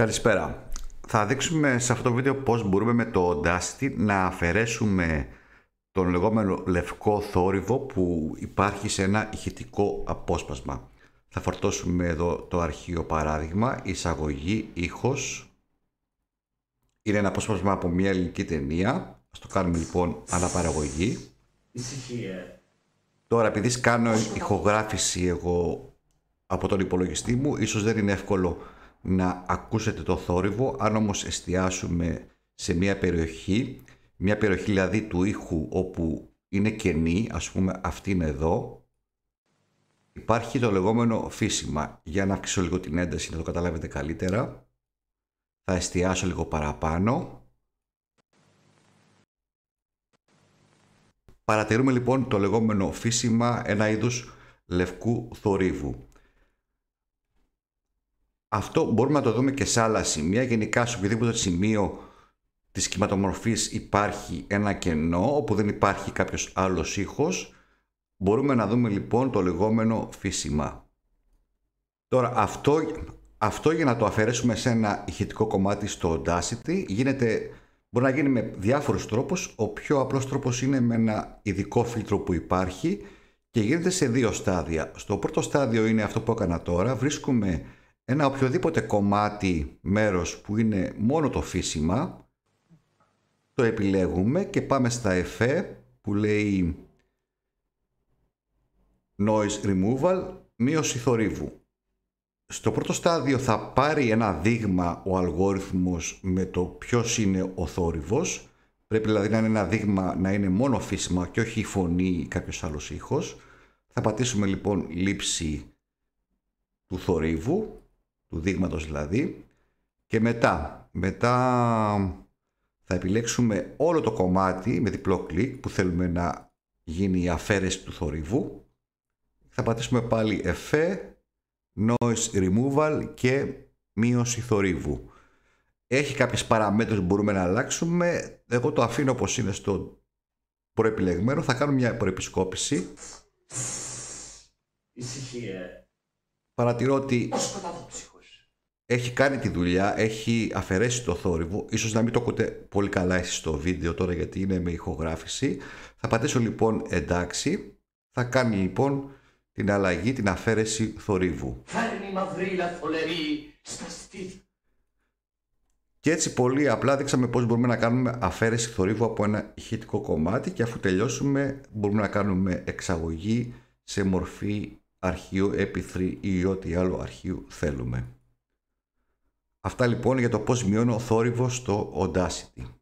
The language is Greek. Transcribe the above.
Καλησπέρα. Θα δείξουμε σε αυτό το βίντεο πώς μπορούμε με το Audacity να αφαιρέσουμε τον λεγόμενο λευκό θόρυβο που υπάρχει σε ένα ηχητικό απόσπασμα. Θα φορτώσουμε εδώ το αρχείο παράδειγμα, εισαγωγή, ήχος. Είναι ένα απόσπασμα από μια ελληνική ταινία. Ας το κάνουμε λοιπόν αναπαραγωγή. Τώρα επειδή κάνω ηχογράφηση εγώ από τον υπολογιστή μου, ίσως δεν είναι εύκολο να ακούσετε το θόρυβο. Αν όμως εστιάσουμε σε μια περιοχή, μια περιοχή δηλαδή του ήχου όπου είναι κενή, ας πούμε αυτή είναι εδώ, υπάρχει το λεγόμενο φύσιμα. Για να αυξήσω λίγο την ένταση να το καταλάβετε καλύτερα, θα εστιάσω λίγο παραπάνω. Παρατηρούμε λοιπόν το λεγόμενο φύσιμα, ένα είδους λευκού θορύβου. Αυτό μπορούμε να το δούμε και σε άλλα σημεία. Γενικά σε οποιοδήποτε σημείο της κυματομορφής υπάρχει ένα κενό όπου δεν υπάρχει κάποιος άλλος ήχος. Μπορούμε να δούμε λοιπόν το λεγόμενο φύσιμα. Τώρα αυτό, αυτό για να το αφαιρέσουμε σε ένα ηχητικό κομμάτι στο Audacity γίνεται, μπορεί να γίνει με διάφορους τρόπους Ο πιο απλός τρόπος είναι με ένα ειδικό φίλτρο που υπάρχει και γίνεται σε δύο στάδια. Στο πρώτο στάδιο είναι αυτό που έκανα τώρα. Βρίσκουμε ένα οποιοδήποτε κομμάτι μέρος που είναι μόνο το φύσιμα το επιλέγουμε και πάμε στα εφέ που λέει noise removal μείωση θορύβου. Στο πρώτο στάδιο θα πάρει ένα δείγμα ο αλγόριθμος με το ποιος είναι ο θόρυβος. Πρέπει δηλαδή να είναι ένα δείγμα να είναι μόνο φύσιμα και όχι η φωνή ή κάποιος άλλος ήχος. Θα πατήσουμε λοιπόν λήψη του θορύβου του δείγματος δηλαδή και μετά, μετά θα επιλέξουμε όλο το κομμάτι με διπλό κλικ που θέλουμε να γίνει η αφαίρεση του θορύβου θα πατήσουμε πάλι εφέ, noise removal και μείωση θορύβου έχει κάποιες παραμέτρους που μπορούμε να αλλάξουμε εγώ το αφήνω όπως είναι στο προεπιλεγμένο θα κάνουμε μια προεπισκόπηση Ησυχία Παρατηρώ ότι έχει κάνει τη δουλειά, έχει αφαιρέσει το θόρυβο. Ίσως να μην το ακούτε πολύ καλά εσείς στο βίντεο τώρα γιατί είναι με ηχογράφηση. Θα πατήσω λοιπόν εντάξει. Θα κάνει λοιπόν την αλλαγή, την αφαίρεση θορύβου. Φέρνει στα Και έτσι πολύ απλά δείξαμε πώς μπορούμε να κάνουμε αφαίρεση θορύβου από ένα ηχητικό κομμάτι και αφού τελειώσουμε μπορούμε να κάνουμε εξαγωγή σε μορφή επιθρή MP3 ή ό,τι άλλο αρχείο θέλουμε. Αυτά λοιπόν για το πώς μειώνω ο θόρυβος στο Audacity.